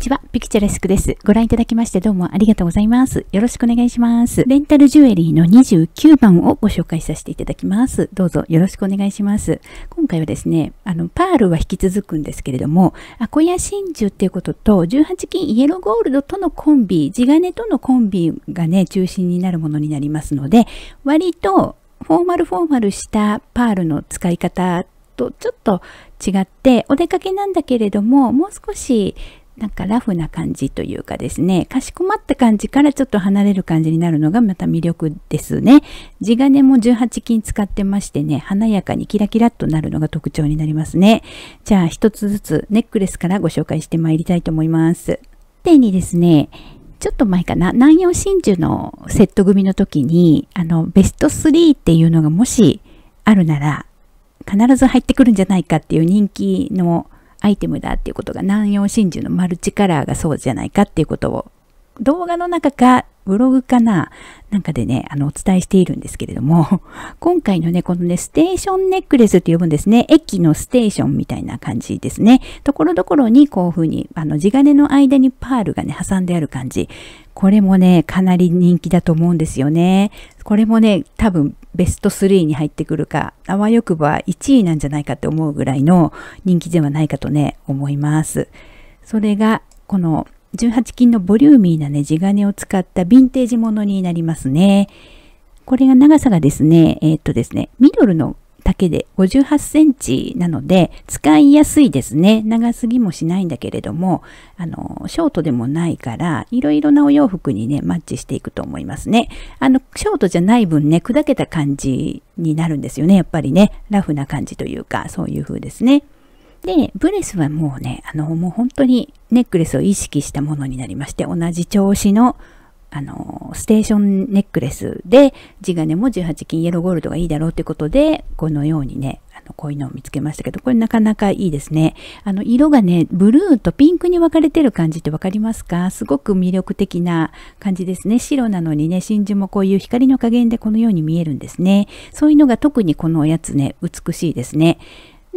ちは、ピクチャレスクです。ご覧いただきましてどうもありがとうございます。よろしくお願いします。レンタルジュエリーの29番をご紹介させていただきます。どうぞよろしくお願いします。今回はですね、あの、パールは引き続くんですけれども、アコヤ真珠っていうことと、18金イエローゴールドとのコンビ、地金とのコンビがね、中心になるものになりますので、割とフォーマルフォーマルしたパールの使い方とちょっと違ってお出かけなんだけれどももう少しなんかラフな感じというかですね、かしこまった感じからちょっと離れる感じになるのがまた魅力ですね。地金も18金使ってましてね、華やかにキラキラっとなるのが特徴になりますね。じゃあ一つずつネックレスからご紹介してまいりたいと思います。手にですね、ちょっと前かな、南洋真珠のセット組の時に、あの、ベスト3っていうのがもしあるなら、必ず入ってくるんじゃないかっていう人気のアイテムだっていうことが南洋真珠のマルチカラーがそうじゃないかっていうことを動画の中かブログかななんかでね、あの、お伝えしているんですけれども、今回のね、このね、ステーションネックレスって呼ぶんですね。駅のステーションみたいな感じですね。ところどころにこういう風に、あの、地金の間にパールがね、挟んである感じ。これもね、かなり人気だと思うんですよね。これもね、多分ベスト3に入ってくるか、あわよくば1位なんじゃないかって思うぐらいの人気ではないかとね、思います。それが、この18金のボリューミーなね、地金を使ったヴィンテージものになりますね。これが長さがですね、えー、っとですね、ミドルの丈で58センチなので使いやすいですね。長すぎもしないんだけれども、あの、ショートでもないから、いろいろなお洋服にね、マッチしていくと思いますね。あの、ショートじゃない分ね、砕けた感じになるんですよね。やっぱりね、ラフな感じというか、そういう風ですね。で、ブレスはもうね、あの、もう本当にネックレスを意識したものになりまして、同じ調子の、あの、ステーションネックレスで、地金も18金イエローゴールドがいいだろうということで、このようにね、あの、こういうのを見つけましたけど、これなかなかいいですね。あの、色がね、ブルーとピンクに分かれてる感じって分かりますかすごく魅力的な感じですね。白なのにね、真珠もこういう光の加減でこのように見えるんですね。そういうのが特にこのおやつね、美しいですね。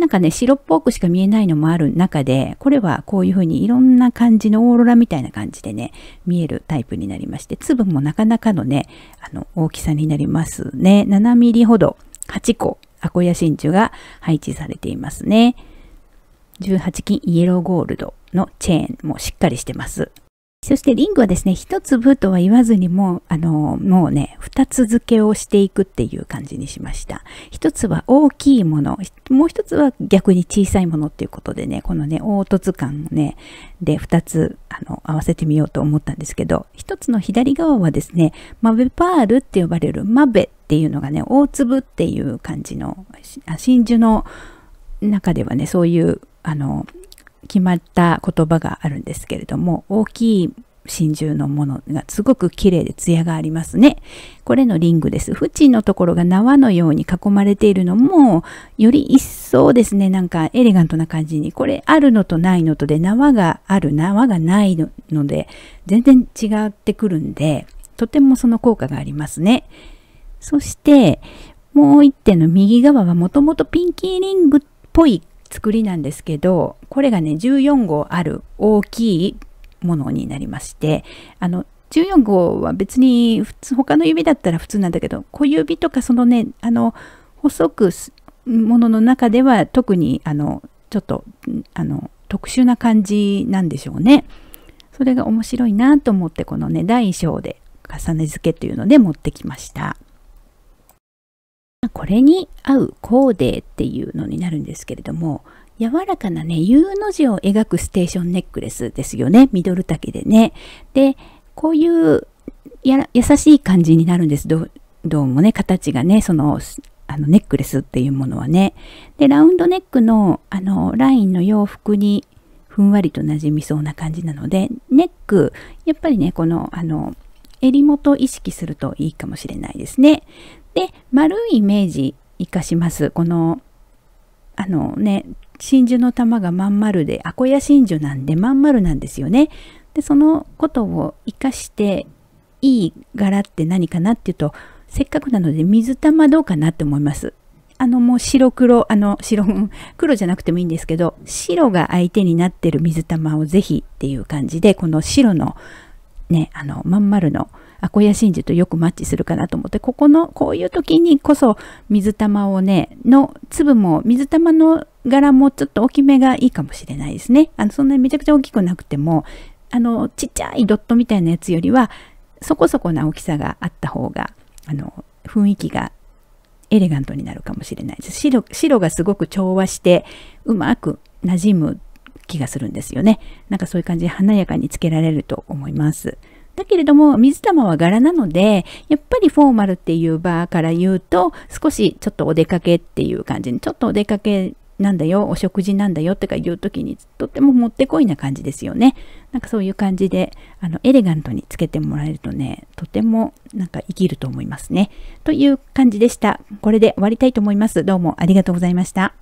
なんかね、白っぽくしか見えないのもある中で、これはこういうふうにいろんな感じのオーロラみたいな感じでね、見えるタイプになりまして、粒もなかなかのね、あの、大きさになりますね。7ミリほど8個、アコヤ真珠が配置されていますね。18金イエローゴールドのチェーンもしっかりしてます。そしてリングはですね、一粒とは言わずにもう、あの、もうね、二つ付けをしていくっていう感じにしました。一つは大きいもの、もう一つは逆に小さいものっていうことでね、このね、凹凸感ね、で二つ、あの、合わせてみようと思ったんですけど、一つの左側はですね、マベパールって呼ばれるマベっていうのがね、大粒っていう感じの、真珠の中ではね、そういう、あの、決まった言葉があるんですけれども大きい真珠のものがすごく綺麗で艶がありますね。これのリングです。縁のところが縄のように囲まれているのも、より一層ですね、なんかエレガントな感じに、これあるのとないのとで、縄がある、縄がないので、全然違ってくるんで、とてもその効果がありますね。そして、もう一点の右側はもともとピンキーリングっぽい作りなんですけど、これがね、14号ある大きいものになりまして、あの、14号は別に普通、他の指だったら普通なんだけど、小指とかそのね、あの、細くものの中では特に、あの、ちょっと、あの、特殊な感じなんでしょうね。それが面白いなと思って、このね、第1章で重ね付けというので持ってきました。れに合うコーデーっていうのになるんですけれども、柔らかなね、U の字を描くステーションネックレスですよね。ミドル丈でね。で、こういうや優しい感じになるんです。どうもね、形がね、その、あのネックレスっていうものはね。で、ラウンドネックの、あの、ラインの洋服にふんわりと馴染みそうな感じなので、ネック、やっぱりね、この、あの、襟元意識するといいかもしれないですね。で丸いイメージ生かしますこのあのね真珠の玉がまん丸でアコヤ真珠なんでまん丸なんですよねでそのことを生かしていい柄って何かなっていうとせっかくなので水玉どうかなって思いますあのもう白黒あの白黒じゃなくてもいいんですけど白が相手になってる水玉をぜひっていう感じでこの白のねあのまん丸のアコヤ真珠とよくマッチするかなと思って、ここの、こういう時にこそ水玉をね、の粒も、水玉の柄もちょっと大きめがいいかもしれないですね。あの、そんなにめちゃくちゃ大きくなくても、あの、ちっちゃいドットみたいなやつよりは、そこそこな大きさがあった方が、あの、雰囲気がエレガントになるかもしれないです。白、白がすごく調和して、うまく馴染む気がするんですよね。なんかそういう感じで華やかにつけられると思います。だけれども水玉は柄なのでやっぱりフォーマルっていうバーから言うと少しちょっとお出かけっていう感じにちょっとお出かけなんだよお食事なんだよとか言う時にとってももってこいな感じですよねなんかそういう感じであのエレガントにつけてもらえるとねとてもなんか生きると思いますねという感じでしたこれで終わりたいと思いますどうもありがとうございました